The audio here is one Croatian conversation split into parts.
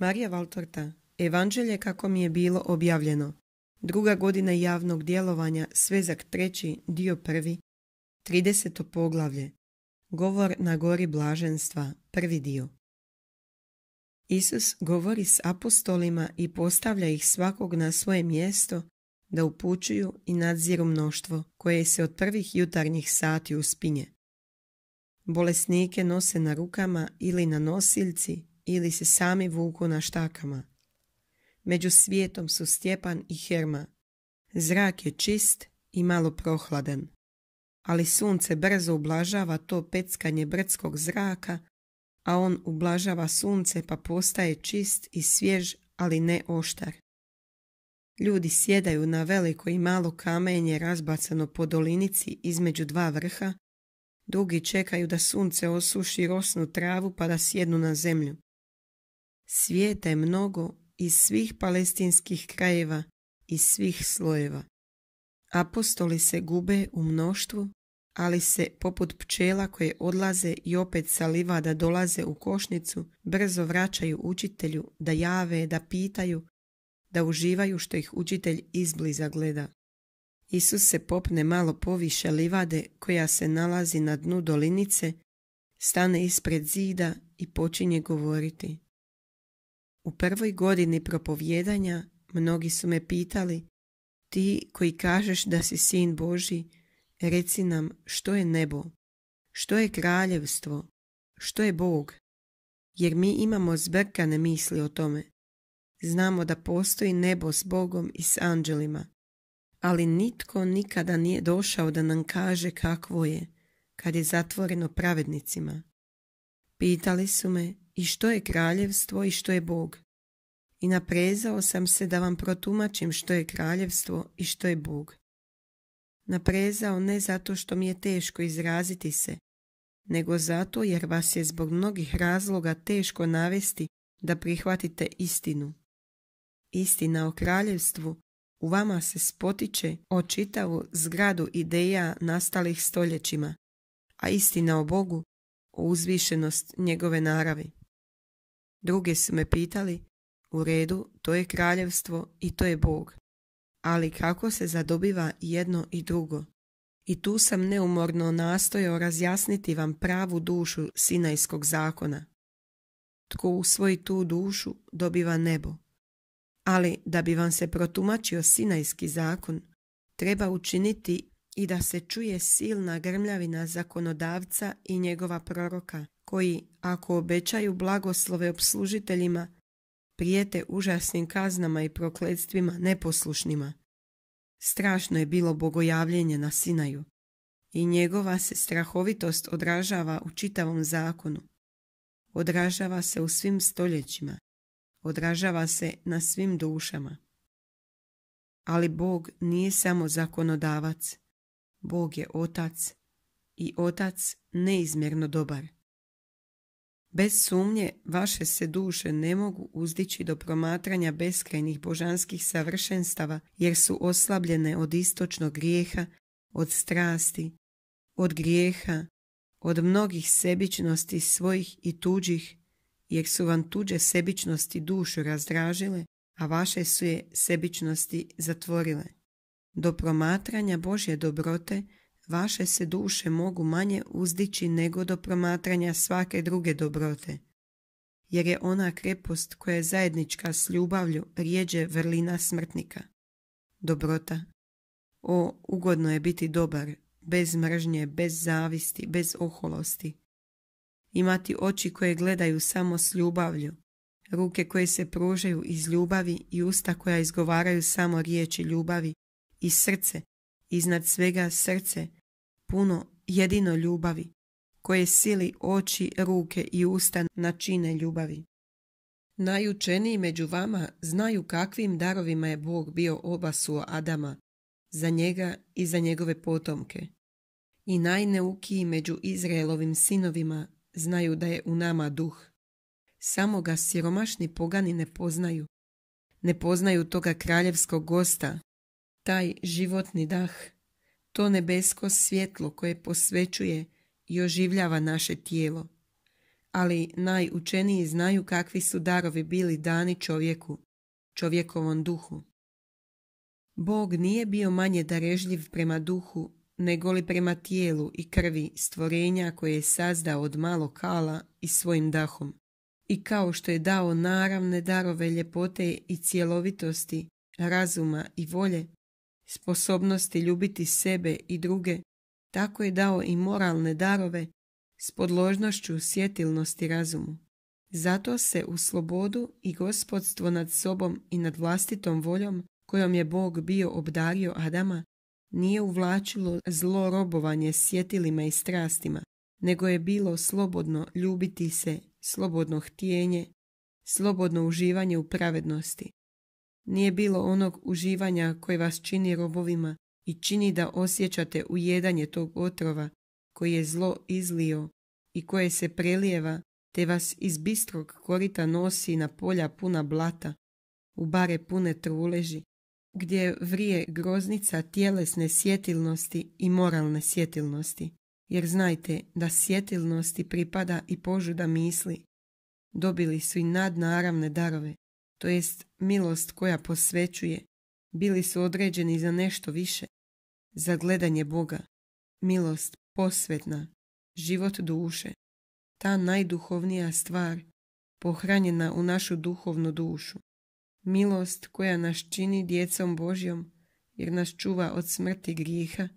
Marija Valtorta, Evanđelje kako mi je bilo objavljeno, druga godina javnog djelovanja, svezak treći, dio prvi, 30. poglavlje, govor na gori blaženstva, prvi dio. Isus govori s apostolima i postavlja ih svakog na svoje mjesto da upućuju i nadziru mnoštvo koje se od prvih jutarnjih sati uspinje. Bolesnike nose na rukama ili na nosiljci ili se sami vuku na štakama. Među svijetom su Stjepan i Herma. Zrak je čist i malo prohladan. Ali sunce brzo ublažava to peckanje brdskog zraka, a on ublažava sunce pa postaje čist i svjež, ali ne oštar. Ljudi sjedaju na veliko i malo kamenje razbacano po dolinici između dva vrha, drugi čekaju da sunce osuši rosnu travu pa da sjednu na zemlju. Svijeta je mnogo iz svih palestinskih krajeva i svih slojeva. Apostoli se gube u mnoštvu, ali se poput pčela koje odlaze i opet sa livada dolaze u košnicu, brzo vraćaju učitelju da jave, da pitaju, da uživaju što ih učitelj izbliza gleda. Isus se popne malo poviše livade koja se nalazi na dnu dolinice, stane ispred zida i počinje govoriti. U prvoj godini propovjedanja mnogi su me pitali ti koji kažeš da si sin Boži, reci nam što je nebo, što je kraljevstvo, što je Bog, jer mi imamo zbrkane misli o tome. Znamo da postoji nebo s Bogom i s anđelima, ali nitko nikada nije došao da nam kaže kakvo je, kad je zatvoreno pravednicima. Pitali su me i što je kraljevstvo i što je Bog. I naprezao sam se da vam protumačim što je kraljevstvo i što je Bog. Naprezao ne zato što mi je teško izraziti se, nego zato jer vas je zbog mnogih razloga teško navesti da prihvatite istinu. Istina o kraljevstvu u vama se spotiče o čitavu zgradu ideja nastalih stoljećima, a istina o Bogu o uzvišenost njegove naravi. Drugi su me pitali, u redu, to je kraljevstvo i to je Bog. Ali kako se zadobiva jedno i drugo? I tu sam neumorno nastojao razjasniti vam pravu dušu sinajskog zakona. Tko usvoji tu dušu, dobiva nebo. Ali da bi vam se protumačio sinajski zakon, treba učiniti i da se čuje silna grmljavina zakonodavca i njegova proroka, koji, ako obećaju blagoslove obslužiteljima, prijete užasnim kaznama i prokledstvima neposlušnima. Strašno je bilo bogojavljenje na Sinaju i njegova se strahovitost odražava u čitavom zakonu. Odražava se u svim stoljećima. Odražava se na svim dušama. Ali Bog nije samo zakonodavac. Bog je otac i otac neizmjerno dobar. Bez sumnje, vaše se duše ne mogu uzdići do promatranja beskrajnih božanskih savršenstava, jer su oslabljene od istočnog grijeha, od strasti, od grijeha, od mnogih sebičnosti svojih i tuđih, jer su vam tuđe sebičnosti dušu razdražile, a vaše su je sebičnosti zatvorile. Do promatranja Božje dobrote vaše se duše mogu manje uzdići nego do promatranja svake druge dobrote, jer je ona krepost koja je zajednička s ljubavlju rijeđe vrlina smrtnika. Dobrota. O, ugodno je biti dobar, bez mržnje, bez zavisti, bez oholosti. Imati oči koje gledaju samo s ljubavlju, ruke koje se pružaju iz ljubavi i usta koja izgovaraju samo riječi ljubavi i srce, iznad svega srce puno jedino ljubavi, koje sili oči, ruke i usta na čine ljubavi. Najučeniji među vama znaju kakvim darovima je Bog bio obasuo Adama, za njega i za njegove potomke. I najneukiji među Izraelovim sinovima znaju da je u nama duh. Samo ga siromašni pogani ne poznaju. Ne poznaju toga kraljevskog gosta, taj životni dah to nebesko svjetlo koje posvećuje i oživljava naše tijelo. Ali najučeniji znaju kakvi su darovi bili dani čovjeku, čovjekovom duhu. Bog nije bio manje darežljiv prema duhu nego li prema tijelu i krvi stvorenja koje je sazdao od malo kala i svojim dahom. I kao što je dao naravne darove ljepote i cjelovitosti, razuma i volje, sposobnosti ljubiti sebe i druge, tako je dao i moralne darove s podložnošću sjetilnosti razumu. Zato se u slobodu i gospodstvo nad sobom i nad vlastitom voljom, kojom je Bog bio obdario Adama, nije uvlačilo zlo robovanje sjetilima i strastima, nego je bilo slobodno ljubiti se, slobodno htijenje, slobodno uživanje u pravednosti, nije bilo onog uživanja koje vas čini robovima i čini da osjećate ujedanje tog otrova koji je zlo izlio i koje se prelijeva te vas iz bistrog korita nosi na polja puna blata, u bare pune truleži, gdje vrije groznica tjelesne sjetilnosti i moralne sjetilnosti, jer znajte da sjetilnosti pripada i požuda misli. Dobili su i nadnaravne darove, to jest milost koja posvećuje, bili su određeni za nešto više, za gledanje Boga, milost posvetna, život duše, ta najduhovnija stvar pohranjena u našu duhovnu dušu, milost koja nas čini djecom Božjom jer nas čuva od smrti griha,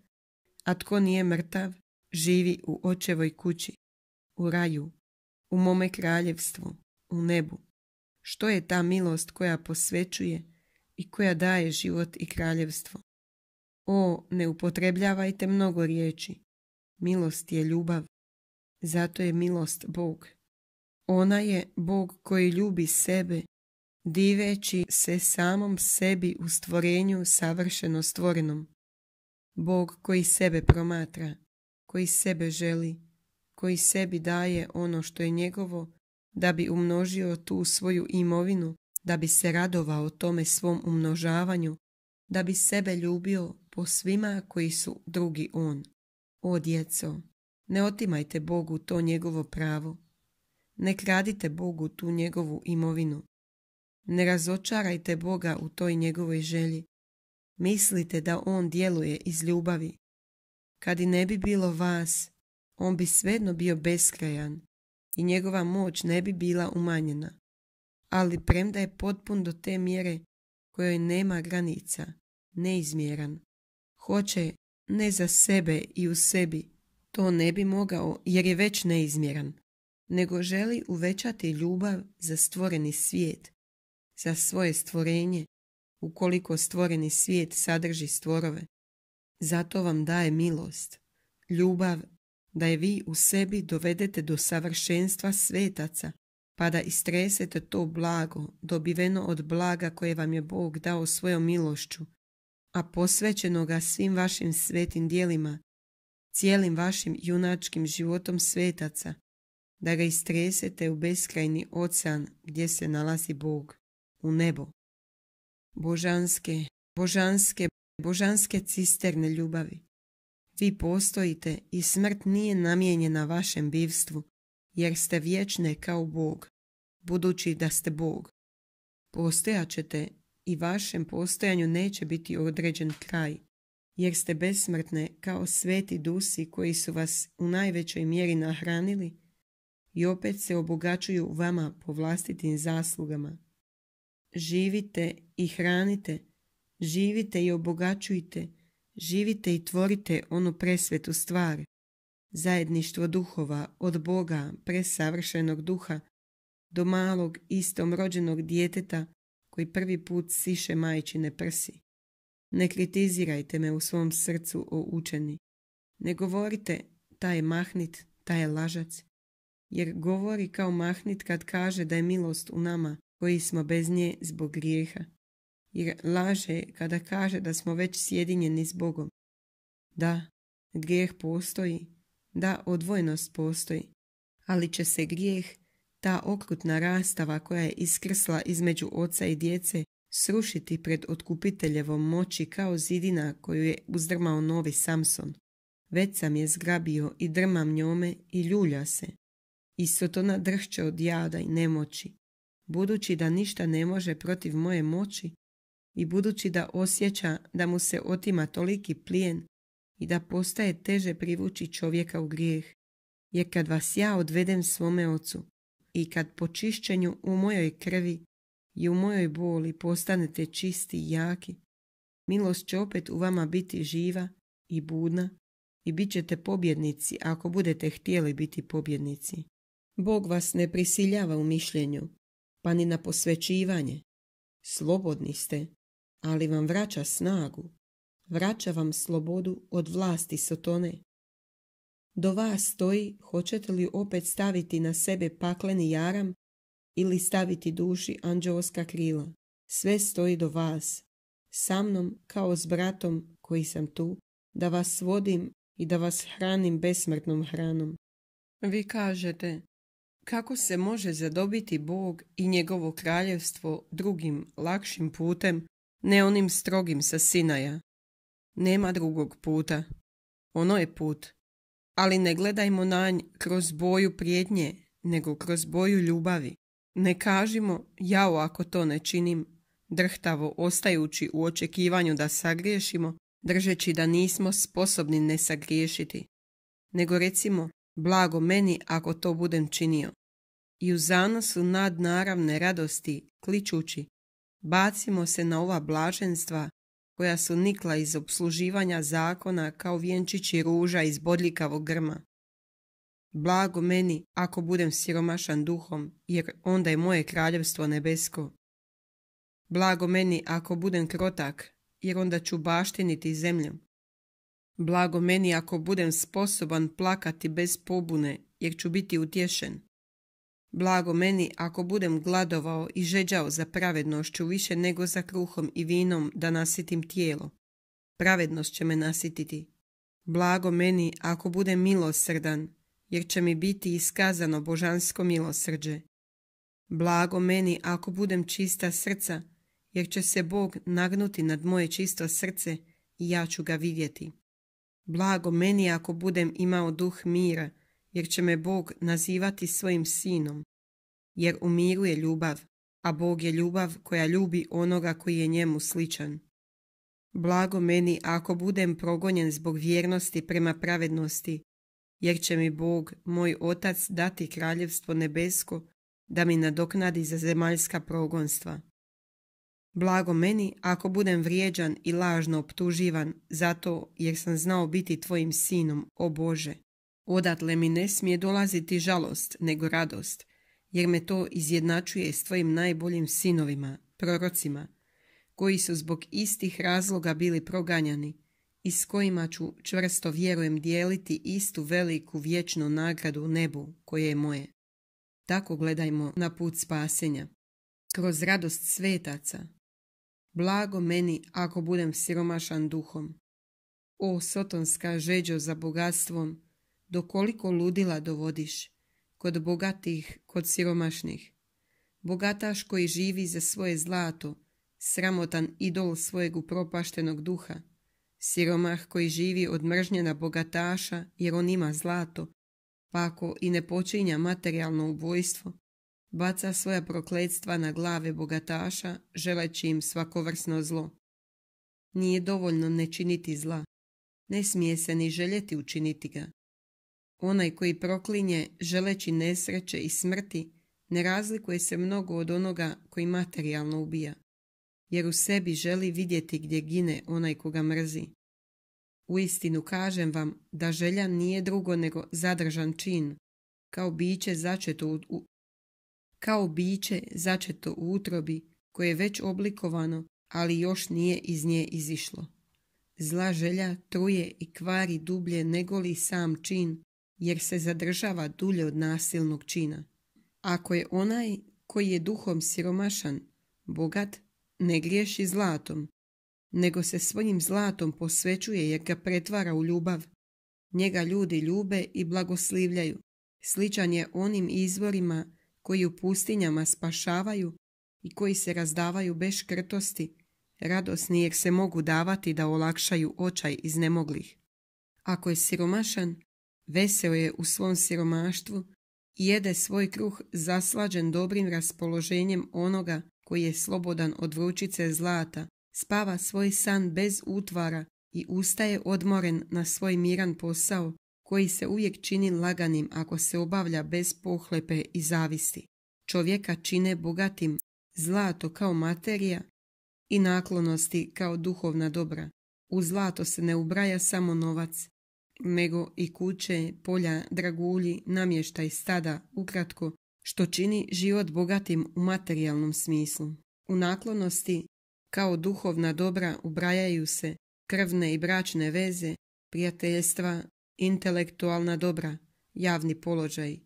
a tko nije mrtav živi u očevoj kući, u raju, u mome kraljevstvu, u nebu. Što je ta milost koja posvećuje i koja daje život i kraljevstvo? O, ne upotrebljavajte mnogo riječi. Milost je ljubav. Zato je milost Bog. Ona je Bog koji ljubi sebe, diveći se samom sebi u stvorenju savršeno stvorenom. Bog koji sebe promatra, koji sebe želi, koji sebi daje ono što je njegovo da bi umnožio tu svoju imovinu, da bi se radovao tome svom umnožavanju, da bi sebe ljubio po svima koji su drugi on. O djeco, ne otimajte Bogu to njegovo pravo. Ne kradite Bogu tu njegovu imovinu. Ne razočarajte Boga u toj njegovoj želji. Mislite da on djeluje iz ljubavi. Kad i ne bi bilo vas, on bi svedno bio beskrajan i njegova moć ne bi bila umanjena. Ali premda je potpun do te mjere kojoj nema granica, neizmjeran, hoće ne za sebe i u sebi, to ne bi mogao jer je već neizmjeran, nego želi uvećati ljubav za stvoreni svijet, za svoje stvorenje, ukoliko stvoreni svijet sadrži stvorove. Zato vam daje milost, ljubav da je vi u sebi dovedete do savršenstva svetaca, pa da istresete to blago, dobiveno od blaga koje vam je Bog dao svojom milošću, a posvećeno ga svim vašim svetim dijelima, cijelim vašim junačkim životom svetaca, da ga istresete u beskrajni ocean gdje se nalazi Bog, u nebo. Božanske, božanske, božanske cisterne ljubavi, vi postojite i smrt nije namijenjena vašem bivstvu, jer ste vječne kao Bog, budući da ste Bog. Postojat ćete i vašem postojanju neće biti određen kraj, jer ste besmrtne kao sveti dusi koji su vas u najvećoj mjeri nahranili i opet se obogaćuju vama po vlastitim zaslugama. Živite i hranite, živite i obogaćujte, Živite i tvorite onu presvetu stvar, zajedništvo duhova od Boga presavršenog duha do malog istom rođenog djeteta koji prvi put siše majčine prsi. Ne kritizirajte me u svom srcu o učeni. Ne govorite taj je mahnit, taj je lažac, jer govori kao mahnit kad kaže da je milost u nama koji smo bez nje zbog grijeha jer laže kada kaže da smo već sjedinjeni s Bogom. Da, grijeh postoji, da odvojnost postoji, ali će se grijeh, ta okrutna rastava koja je iskrsla između oca i djece, srušiti pred otkupiteljevom moći kao zidina koju je uzdrmao novi Samson. Već sam je zgrabio i drmam njome i ljulja se. I sotona drhče od jada i nemoći. Budući da ništa ne može protiv moje moći, i budući da osjeća da mu se otima toliki plijen i da postaje teže privući čovjeka u grijeh, je kad vas ja odvedem svome ocu i kad po čišćenju u mojoj krvi i u mojoj boli postanete čisti i jaki, milost će opet u vama biti živa i budna i bit ćete pobjednici ako budete htjeli biti pobjednici. Bog vas ne prisiljava u mišljenju, pa ni na posvećivanje. Slobodni ste ali vam vraća snagu, vraća vam slobodu od vlasti Sotone. Do vas stoji hoćete li opet staviti na sebe pakleni jaram ili staviti duši anđelska krila. Sve stoji do vas, sa mnom kao s bratom koji sam tu, da vas vodim i da vas hranim besmrtnom hranom. Vi kažete, kako se može zadobiti Bog i njegovo kraljevstvo drugim lakšim putem ne onim strogim sa Sinaja. Nema drugog puta. Ono je put. Ali ne gledajmo na nj kroz boju prijednje, nego kroz boju ljubavi. Ne kažimo, jao ako to ne činim, drhtavo ostajući u očekivanju da sagriješimo, držeći da nismo sposobni ne sagriješiti. Nego recimo, blago meni ako to budem činio. I u zanosu nadnaravne radosti, kličući, Bacimo se na ova blaženstva koja su nikla iz obsluživanja zakona kao vjenčići ruža iz bodljikavog grma. Blago meni ako budem siromašan duhom, jer onda je moje kraljevstvo nebesko. Blago meni ako budem krotak, jer onda ću baštiniti zemlju. Blago meni ako budem sposoban plakati bez pobune, jer ću biti utješen. Blago meni ako budem gladovao i žeđao za pravednošću više nego za kruhom i vinom da nasitim tijelo. Pravednost će me nasititi. Blago meni ako budem milosrdan, jer će mi biti iskazano božansko milosrđe. Blago meni ako budem čista srca, jer će se Bog nagnuti nad moje čisto srce i ja ću ga vidjeti. Blago meni ako budem imao duh mira, jer će me Bog nazivati svojim sinom, jer u miru je ljubav, a Bog je ljubav koja ljubi onoga koji je njemu sličan. Blago meni ako budem progonjen zbog vjernosti prema pravednosti, jer će mi Bog, moj Otac, dati kraljevstvo nebesko da mi nadoknadi za zemaljska progonstva. Blago meni ako budem vrijeđan i lažno optuživan zato jer sam znao biti tvojim sinom, o Bože. Odatle mi ne smije dolaziti žalost, nego radost, jer me to izjednačuje s tvojim najboljim sinovima, prorocima, koji su zbog istih razloga bili proganjani i s kojima ću čvrsto vjerujem dijeliti istu veliku vječnu nagradu u nebu koje je moje. Tako gledajmo na put spasenja, kroz radost svetaca. Blago meni ako budem siromašan duhom. O sotonska žeđo za bogatstvom, do koliko ludila dovodiš, kod bogatih, kod siromašnih. Bogataš koji živi za svoje zlato, sramotan idol svojeg upropaštenog duha. Siromah koji živi od mržnje na bogataša jer on ima zlato, pa ako i ne počinja materijalno ubojstvo, baca svoja prokledstva na glave bogataša, želeći im svakovrsno zlo. Nije dovoljno ne činiti zla, ne smije se ni željeti učiniti ga. Onaj koji proklinje želeći nesreće i smrti ne razlikuje se mnogo od onoga koji materijalno ubija, jer u sebi želi vidjeti gdje gine onaj koga mrzi. U istinu kažem vam da želja nije drugo nego zadržan čin, kao biće začeto u, kao biće začeto u utrobi koje je već oblikovano, ali još nije iz nje izišlo. Zla želja truje i kvari dublje negoli sam čin jer se zadržava dulje od nasilnog čina. Ako je onaj koji je duhom siromašan, bogat, ne griješi zlatom, nego se svojim zlatom posvećuje jer ga pretvara u ljubav. Njega ljudi ljube i blagoslivljaju. Sličan je onim izvorima koji u pustinjama spašavaju i koji se razdavaju bez krtosti, radosni jer se mogu davati da olakšaju očaj iznemoglih. Ako je siromašan, veseo je u svom siromaštvu i jede svoj kruh zaslađen dobrim raspoloženjem onoga koji je slobodan od vrućice zlata, spava svoj san bez utvara i ustaje odmoren na svoj miran posao koji se uvijek čini laganim ako se obavlja bez pohlepe i zavisti. Čovjeka čine bogatim, zlato kao materija i naklonosti kao duhovna dobra. U zlato se ne ubraja samo novac, nego i kuće, polja, dragulji, namještaj, stada, ukratko, što čini život bogatim u materijalnom smislu. U naklonosti, kao duhovna dobra, ubrajaju se krvne i bračne veze, prijateljstva, intelektualna dobra, javni položaj.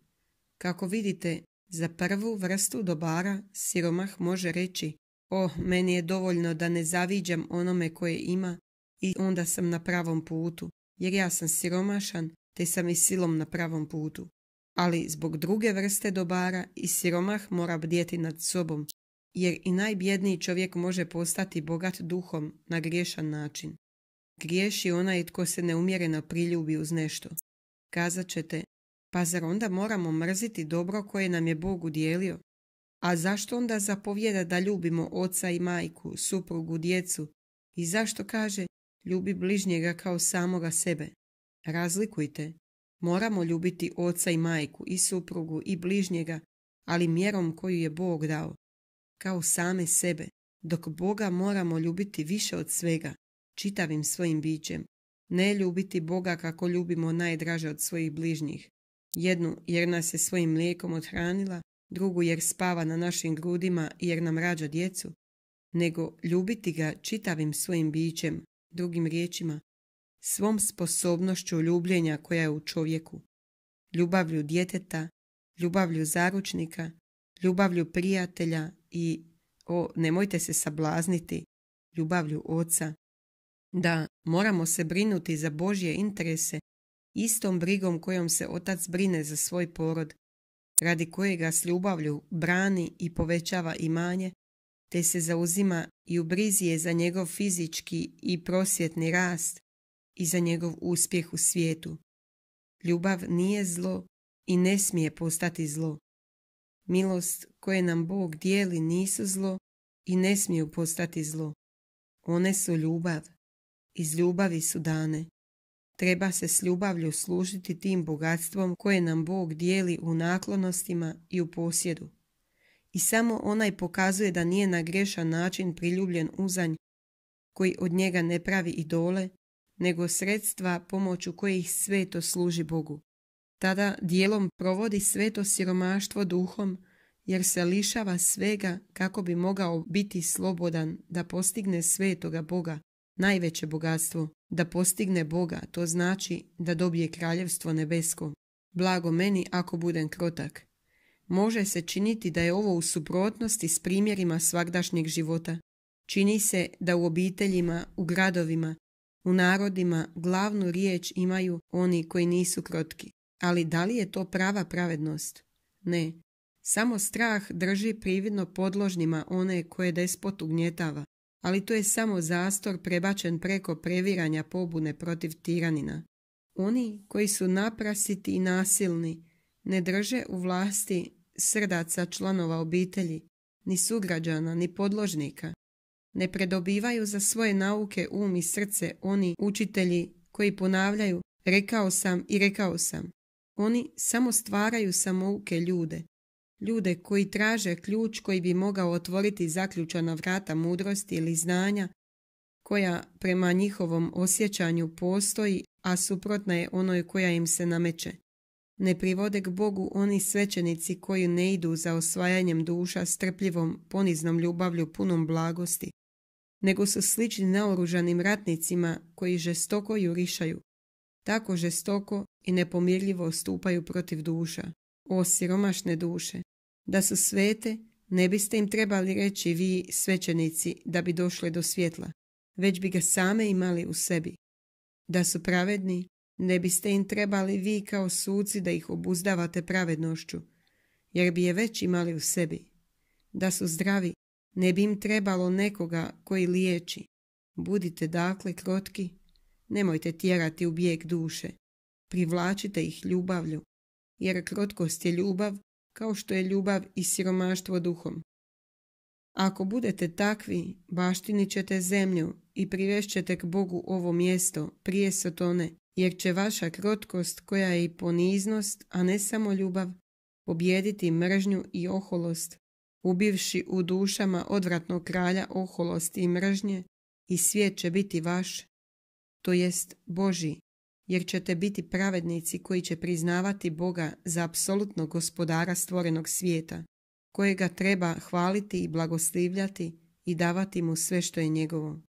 Kako vidite, za prvu vrstu dobara siromah može reći o, oh, meni je dovoljno da ne zaviđam onome koje ima i onda sam na pravom putu jer ja sam siromašan te sam i silom na pravom putu. Ali zbog druge vrste dobara i siromah mora bdjeti nad sobom, jer i najbjedniji čovjek može postati bogat duhom na griješan način. Griješi onaj tko se neumjereno priljubi uz nešto. Kazat ćete, pa zar onda moramo mrziti dobro koje nam je Bog udjelio? A zašto onda zapovjeda da ljubimo oca i majku, suprugu, djecu? I zašto kaže ljubi bližnjega kao samoga sebe. Razlikujte. Moramo ljubiti oca i majku i suprugu i bližnjega, ali mjerom koju je Bog dao, kao same sebe, dok Boga moramo ljubiti više od svega, čitavim svojim bićem. Ne ljubiti Boga kako ljubimo najdraže od svojih bližnjih. Jednu jer nas je svojim mlijekom odhranila, drugu jer spava na našim grudima jer nam rađa djecu, nego ljubiti ga čitavim svojim bićem, Drugim riječima, svom sposobnošću ljubljenja koja je u čovjeku, ljubavlju djeteta, ljubavlju zaručnika, ljubavlju prijatelja i, o, nemojte se sablazniti, ljubavlju oca, da moramo se brinuti za Božje interese istom brigom kojom se otac brine za svoj porod, radi kojega s ljubavlju brani i povećava imanje te se zauzima i u brizi je za njegov fizički i prosvjetni rast i za njegov uspjeh u svijetu. Ljubav nije zlo i ne smije postati zlo. Milost koje nam Bog dijeli nisu zlo i ne smiju postati zlo. One su ljubav. Iz ljubavi su dane. Treba se s ljubavlju služiti tim bogatstvom koje nam Bog dijeli u naklonostima i u posjedu i samo onaj pokazuje da nije na grešan način priljubljen uzanj koji od njega ne pravi idole, nego sredstva pomoću kojih sveto služi Bogu. Tada dijelom provodi sveto siromaštvo duhom, jer se lišava svega kako bi mogao biti slobodan da postigne svetoga Boga, najveće bogatstvo. Da postigne Boga, to znači da dobije kraljevstvo nebesko. Blago meni ako budem krotak. Može se činiti da je ovo u suprotnosti s primjerima svakdašnjeg života. Čini se da u obiteljima, u gradovima, u narodima glavnu riječ imaju oni koji nisu krotki. Ali da li je to prava pravednost? Ne. Samo strah drži prividno podložnima one koje despot ugnjetava, ali to je samo zastor prebačen preko previranja pobune protiv tiranina. Oni koji su naprasiti i nasilni ne drže u vlasti srdaca članova obitelji, ni sugrađana, ni podložnika. Ne predobivaju za svoje nauke um i srce oni učitelji koji ponavljaju rekao sam i rekao sam. Oni samo stvaraju samouke ljude. Ljude koji traže ključ koji bi mogao otvoriti zaključana vrata mudrosti ili znanja koja prema njihovom osjećanju postoji, a suprotna je onoj koja im se nameće ne privode k Bogu oni svećenici koji ne idu za osvajanjem duša strpljivom, poniznom ljubavlju punom blagosti, nego su slični naoružanim ratnicima koji žestoko jurišaju. Tako žestoko i nepomirljivo stupaju protiv duša, o siromašne duše. Da su svete, ne biste im trebali reći vi, svećenici, da bi došle do svjetla, već bi ga same imali u sebi. Da su pravedni, ne biste im trebali vi kao suci da ih obuzdavate pravednošću, jer bi je već imali u sebi. Da su zdravi, ne bi im trebalo nekoga koji liječi. Budite dakle krotki, nemojte tjerati u bijeg duše. Privlačite ih ljubavlju, jer krotkost je ljubav kao što je ljubav i siromaštvo duhom. Ako budete takvi, baštinit ćete zemlju i privešćete k Bogu ovo mjesto prije Sotone, jer će vaša krotkost koja je i poniznost, a ne samo ljubav, pobjediti mržnju i oholost, ubivši u dušama odvratnog kralja oholosti i mržnje i svijet će biti vaš, to jest Boži, jer ćete biti pravednici koji će priznavati Boga za apsolutnog gospodara stvorenog svijeta, kojega treba hvaliti i blagoslivljati i davati mu sve što je njegovo.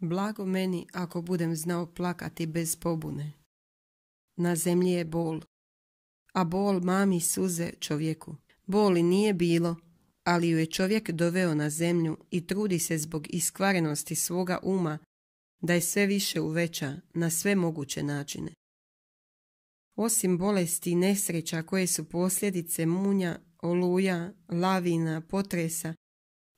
Blago meni ako budem znao plakati bez pobune. Na zemlji je bol, a bol mami suze čovjeku. Boli nije bilo, ali ju je čovjek doveo na zemlju i trudi se zbog iskvarenosti svoga uma da je sve više uveća na sve moguće načine. Osim bolesti i nesreća koje su posljedice munja, oluja, lavina, potresa,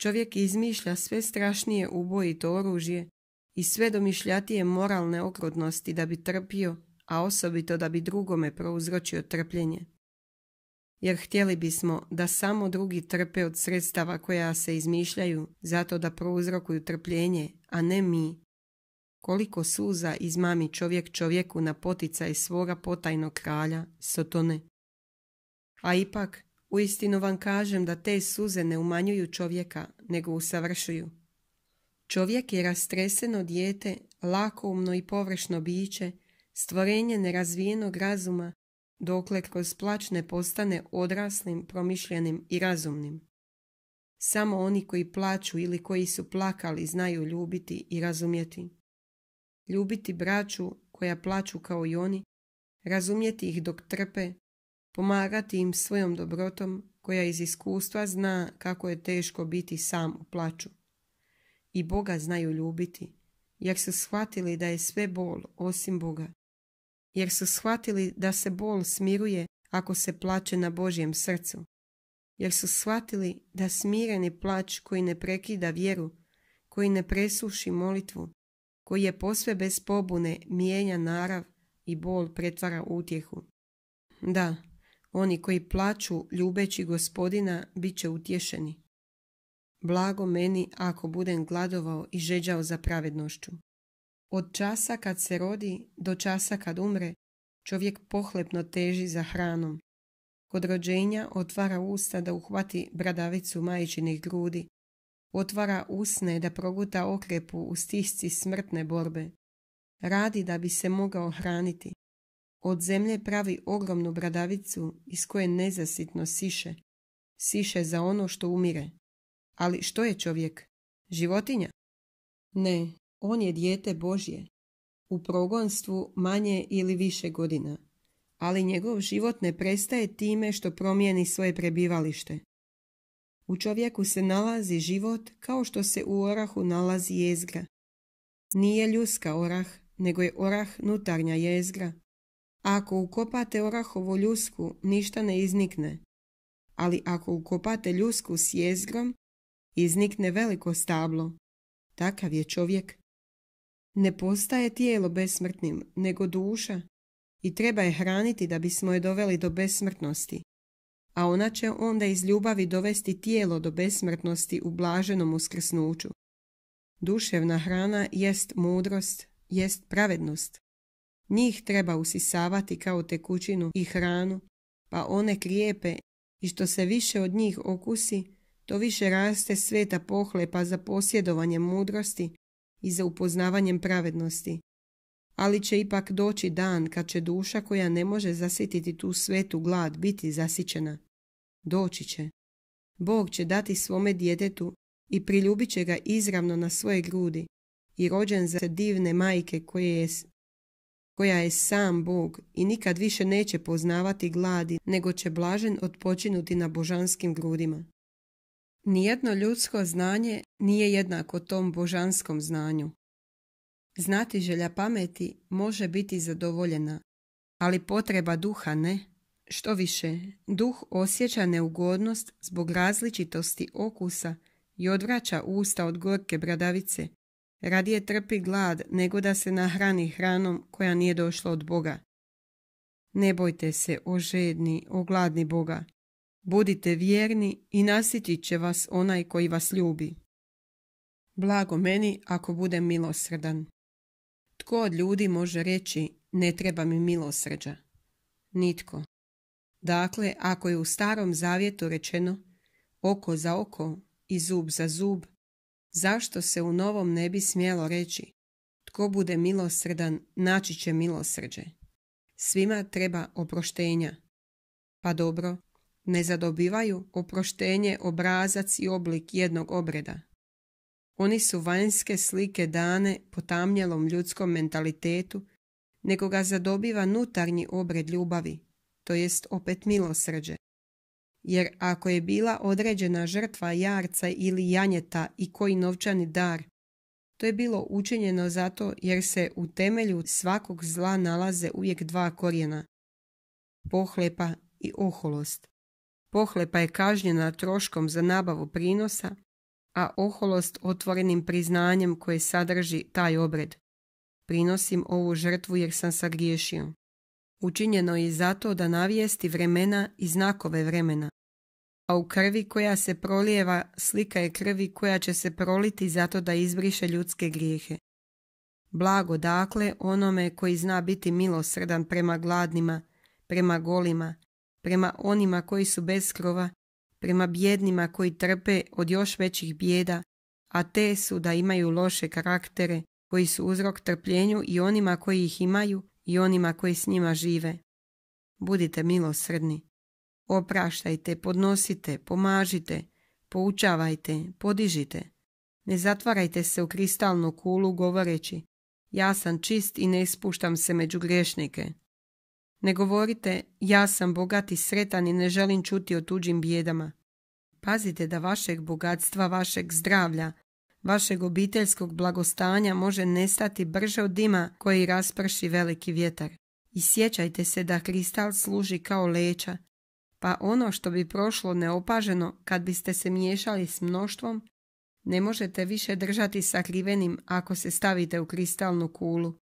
čovjek izmišlja sve strašnije ubojito oružje i sve domišljatije moralne okrutnosti da bi trpio, a osobito da bi drugome prouzročio trpljenje. Jer htjeli bismo da samo drugi trpe od sredstava koja se izmišljaju zato da prouzrokuju trpljenje, a ne mi. Koliko suza izmami čovjek čovjeku na poticaj svoga potajnog kralja, Sotone. A ipak, uistinu vam kažem da te suze ne umanjuju čovjeka, nego usavršuju. Čovjek je rastreseno dijete, lakoumno i površno biće, stvorenje nerazvijenog razuma, dokle kroz plać ne postane odraslim, promišljenim i razumnim. Samo oni koji plaću ili koji su plakali znaju ljubiti i razumjeti. Ljubiti braću koja plaću kao i oni, razumjeti ih dok trpe, pomagati im svojom dobrotom koja iz iskustva zna kako je teško biti sam u plaću i Boga znaju ljubiti, jer su shvatili da je sve bol osim Boga. Jer su shvatili da se bol smiruje ako se plače na Božjem srcu. Jer su shvatili da smireni plać koji ne prekida vjeru, koji ne presuši molitvu, koji je posve bez pobune mijenja narav i bol pretvara utjehu. Da, oni koji plaću ljubeći gospodina bit će utješeni blago meni ako budem gladovao i žeđao za pravednošću. Od časa kad se rodi do časa kad umre, čovjek pohlepno teži za hranom. Kod rođenja otvara usta da uhvati bradavicu majčinih grudi, otvara usne da proguta okrepu u stisci smrtne borbe. Radi da bi se mogao hraniti. Od zemlje pravi ogromnu bradavicu iz koje nezasitno siše. Siše za ono što umire. Ali što je čovjek? Životinja? Ne, on je dijete Božje. U progonstvu manje ili više godina. Ali njegov život ne prestaje time što promijeni svoje prebivalište. U čovjeku se nalazi život kao što se u orahu nalazi jezgra. Nije ljuska orah, nego je orah nutarnja jezgra. Ako ukopate orahovu ljusku, ništa ne iznikne. Ali ako ukopate ljusku s jezgrom, iznikne veliko stablo. Takav je čovjek. Ne postaje tijelo besmrtnim, nego duša i treba je hraniti da bismo je doveli do besmrtnosti. A ona će onda iz ljubavi dovesti tijelo do besmrtnosti u blaženom uskrsnuću. Duševna hrana jest mudrost, jest pravednost. Njih treba usisavati kao tekućinu i hranu, pa one krijepe i što se više od njih okusi, to više raste sveta pohlepa za posjedovanjem mudrosti i za upoznavanjem pravednosti. Ali će ipak doći dan kad će duša koja ne može zasititi tu svetu glad biti zasićena. Doći će. Bog će dati svome djetetu i priljubit će ga izravno na svoje grudi i rođen za divne majke koje je, koja je sam Bog i nikad više neće poznavati gladi, nego će blažen odpočinuti na božanskim grudima. Nijedno ljudsko znanje nije jednako tom božanskom znanju. Znati želja pameti može biti zadovoljena, ali potreba duha ne. Što više, duh osjeća neugodnost zbog različitosti okusa i odvraća usta od gorke bradavice. Radije trpi glad nego da se nahrani hranom koja nije došla od Boga. Ne bojte se, o žedni, o gladni Boga, Budite vjerni i nasjetit će vas onaj koji vas ljubi. Blago meni ako budem milosrdan. Tko od ljudi može reći ne treba mi milosrđa? Nitko. Dakle, ako je u starom zavjetu rečeno oko za oko i zub za zub, zašto se u novom ne bi smjelo reći tko bude milosrdan, naći će milosrđe. Svima treba oproštenja. Pa dobro, ne zadobivaju oproštenje obrazac i oblik jednog obreda. Oni su vanjske slike dane potamnjelom ljudskom mentalitetu, nego ga zadobiva nutarnji obred ljubavi, to jest opet milosrđe. Jer ako je bila određena žrtva jarca ili janjeta i koji novčani dar, to je bilo učinjeno zato jer se u temelju svakog zla nalaze uvijek dva korijena, pohlepa i oholost. Pohlepa je kažnjena troškom za nabavu prinosa, a oholost otvorenim priznanjem koje sadrži taj obred. Prinosim ovu žrtvu jer sam sagriješio. Učinjeno je zato da navijesti vremena i znakove vremena. A u krvi koja se prolijeva slika je krvi koja će se proliti zato da izbriše ljudske grijehe. Blago dakle onome koji zna biti milosrdan prema gladnima, prema golima, prema onima koji su bez krova, prema bjednima koji trpe od još većih bijeda, a te su da imaju loše karaktere koji su uzrok trpljenju i onima koji ih imaju i onima koji s njima žive. Budite milosrdni. Opraštajte, podnosite, pomažite, poučavajte, podižite. Ne zatvarajte se u kristalnu kulu govoreći ja sam čist i ne spuštam se među grešnike. Ne govorite ja sam bogat i sretan i ne želim čuti o tuđim bjedama. Pazite da vašeg bogatstva, vašeg zdravlja, vašeg obiteljskog blagostanja može nestati brže od dima koji rasprši veliki vjetar. I sjećajte se da kristal služi kao leća, pa ono što bi prošlo neopaženo kad biste se miješali s mnoštvom, ne možete više držati sakrivenim ako se stavite u kristalnu kulu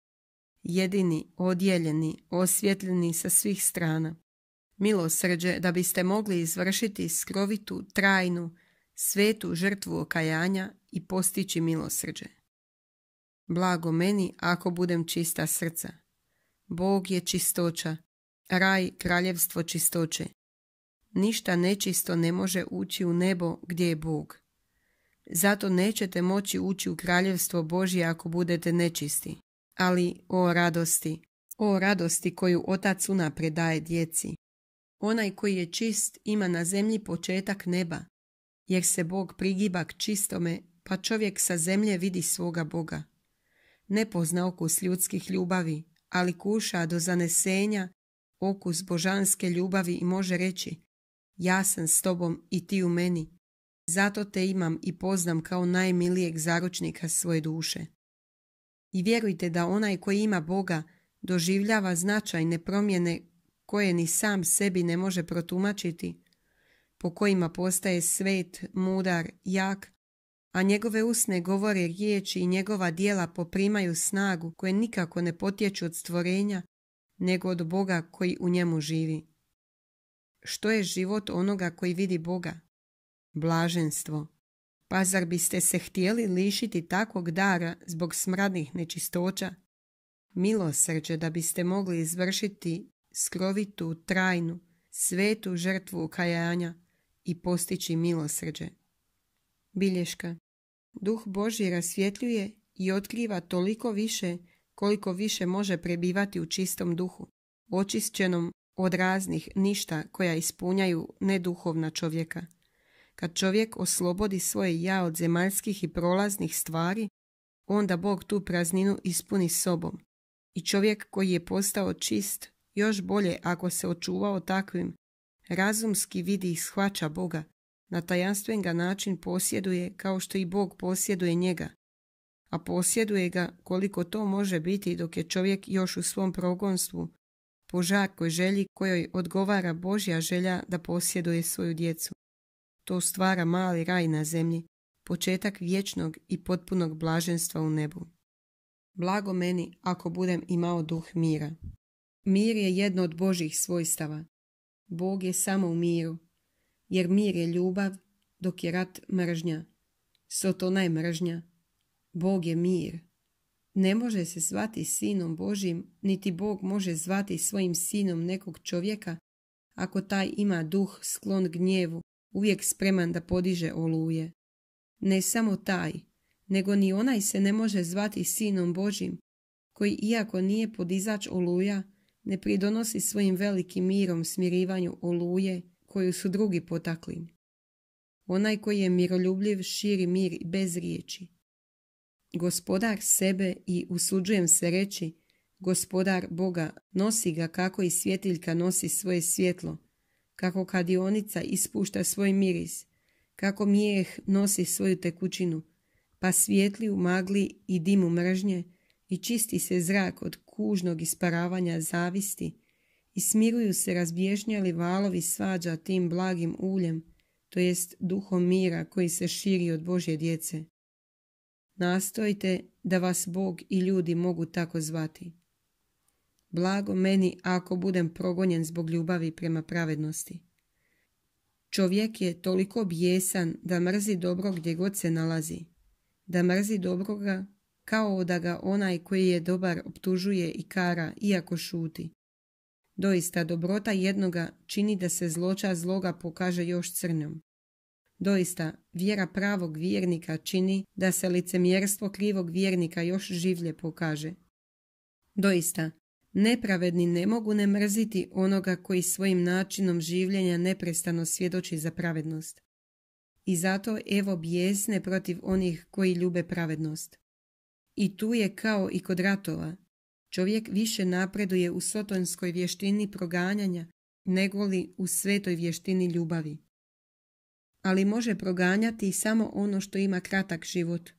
jedini, odjeljeni, osvjetljeni sa svih strana. Milosrđe da biste mogli izvršiti skrovitu, trajnu, svetu žrtvu okajanja i postići milosrđe. Blago meni ako budem čista srca. Bog je čistoća, raj kraljevstvo čistoće. Ništa nečisto ne može ući u nebo gdje je Bog. Zato nećete moći ući u kraljevstvo Božje ako budete nečisti ali o radosti, o radosti koju otac unapred daje djeci. Onaj koji je čist ima na zemlji početak neba, jer se Bog prigiba k čistome, pa čovjek sa zemlje vidi svoga Boga. Ne pozna okus ljudskih ljubavi, ali kuša do zanesenja okus božanske ljubavi i može reći ja sam s tobom i ti u meni, zato te imam i poznam kao najmilijeg zaručnika svoje duše i vjerujte da onaj koji ima Boga doživljava značajne promjene koje ni sam sebi ne može protumačiti, po kojima postaje svet, mudar, jak, a njegove usne govore riječi i njegova dijela poprimaju snagu koje nikako ne potječu od stvorenja, nego od Boga koji u njemu živi. Što je život onoga koji vidi Boga? Blaženstvo. Pa zar biste se htjeli lišiti takvog dara zbog smradnih nečistoća? Milosrđe da biste mogli izvršiti skrovitu, trajnu, svetu žrtvu kajanja i postići milosrđe. Bilješka. Duh Boži rasvjetljuje i otkriva toliko više koliko više može prebivati u čistom duhu, očišćenom od raznih ništa koja ispunjaju neduhovna čovjeka. Kad čovjek oslobodi svoje ja od zemaljskih i prolaznih stvari, onda Bog tu prazninu ispuni sobom. I čovjek koji je postao čist, još bolje ako se očuvao takvim, razumski vidi i shvaća Boga, na tajanstven ga način posjeduje kao što i Bog posjeduje njega, a posjeduje ga koliko to može biti dok je čovjek još u svom progonstvu, po žarkoj želji kojoj odgovara Božja želja da posjeduje svoju djecu. To stvara mali raj na zemlji, početak vječnog i potpunog blaženstva u nebu. Blago meni ako budem imao duh mira. Mir je jedno od Božih svojstava. Bog je samo u miru, jer mir je ljubav dok je rat mržnja. Sotona je mržnja. Bog je mir. Ne može se zvati sinom Božim, niti Bog može zvati svojim sinom nekog čovjeka ako taj ima duh sklon gnjevu, uvijek spreman da podiže oluje. Ne samo taj, nego ni onaj se ne može zvati sinom Božim, koji iako nije podizač oluja, ne pridonosi svojim velikim mirom smirivanju oluje koju su drugi potakli. Onaj koji je miroljubljiv širi mir bez riječi. Gospodar sebe i usuđujem se reći, gospodar Boga nosi ga kako i svjetiljka nosi svoje svjetlo, kako kadionica ispušta svoj miris, kako mijeh nosi svoju tekućinu, pa svijetli u magli i dimu mržnje i čisti se zrak od kužnog isparavanja zavisti i smiruju se razbježnjali valovi svađa tim blagim uljem, to jest duhom mira koji se širi od Božje djece. Nastojte da vas Bog i ljudi mogu tako zvati blago meni ako budem progonjen zbog ljubavi prema pravednosti. Čovjek je toliko bijesan da mrzi dobro gdje god se nalazi, da mrzi dobroga kao da ga onaj koji je dobar optužuje i kara iako šuti. Doista dobrota jednoga čini da se zloča zloga pokaže još crnom. Doista, vjera pravog vjernika čini da se licemjerstvo krivog vjernika još življe pokaže. Doista, Nepravedni ne mogu ne mrziti onoga koji svojim načinom življenja neprestano svjedoči za pravednost. I zato evo bijesne protiv onih koji ljube pravednost. I tu je kao i kod ratova. Čovjek više napreduje u sotonskoj vještini proganjanja negoli u svetoj vještini ljubavi. Ali može proganjati samo ono što ima kratak život.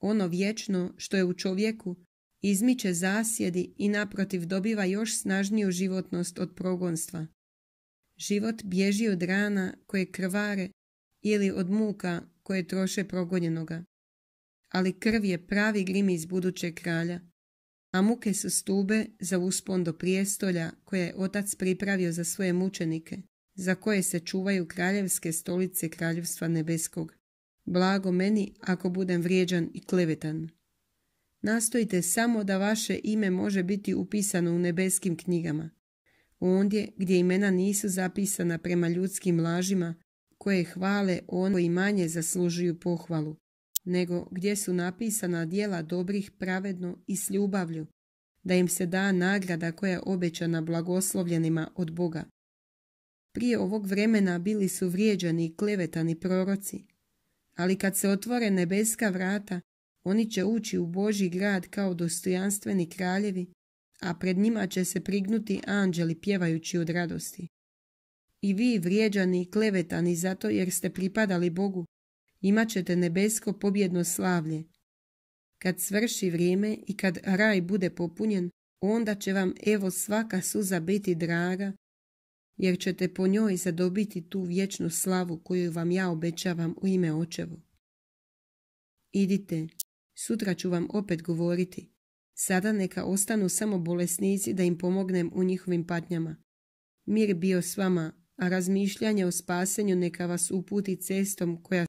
Ono vječno što je u čovjeku izmiče zasjedi i naprotiv dobiva još snažniju životnost od progonstva. Život bježi od rana koje krvare ili od muka koje troše progonjenoga. Ali krv je pravi grim iz budućeg kralja, a muke su stube za uspon do prijestolja koje je otac pripravio za svoje mučenike, za koje se čuvaju kraljevske stolice kraljevstva nebeskog. Blago meni ako budem vrijeđan i klevetan. Nastojite samo da vaše ime može biti upisano u nebeskim knjigama. Ondje gdje imena nisu zapisana prema ljudskim lažima koje hvale ono koji manje zaslužuju pohvalu, nego gdje su napisana dijela dobrih pravedno i s ljubavlju, da im se da nagrada koja je obećana blagoslovljenima od Boga. Prije ovog vremena bili su vrijeđani i klevetani proroci, ali kad se otvore nebeska vrata, oni će ući u Boži grad kao dostojanstveni kraljevi, a pred njima će se prignuti anđeli pjevajući od radosti. I vi, vrijeđani i klevetani zato jer ste pripadali Bogu, imat ćete nebesko pobjedno slavlje. Kad svrši vrijeme i kad raj bude popunjen, onda će vam evo svaka suza biti draga, jer ćete po njoj zadobiti tu vječnu slavu koju vam ja obećavam u ime očevo. Idite, Sutra ću vam opet govoriti. Sada neka ostanu samo bolesnici da im pomognem u njihovim patnjama. Mir bio s vama, a razmišljanje o spasenju neka vas uputi cestom koja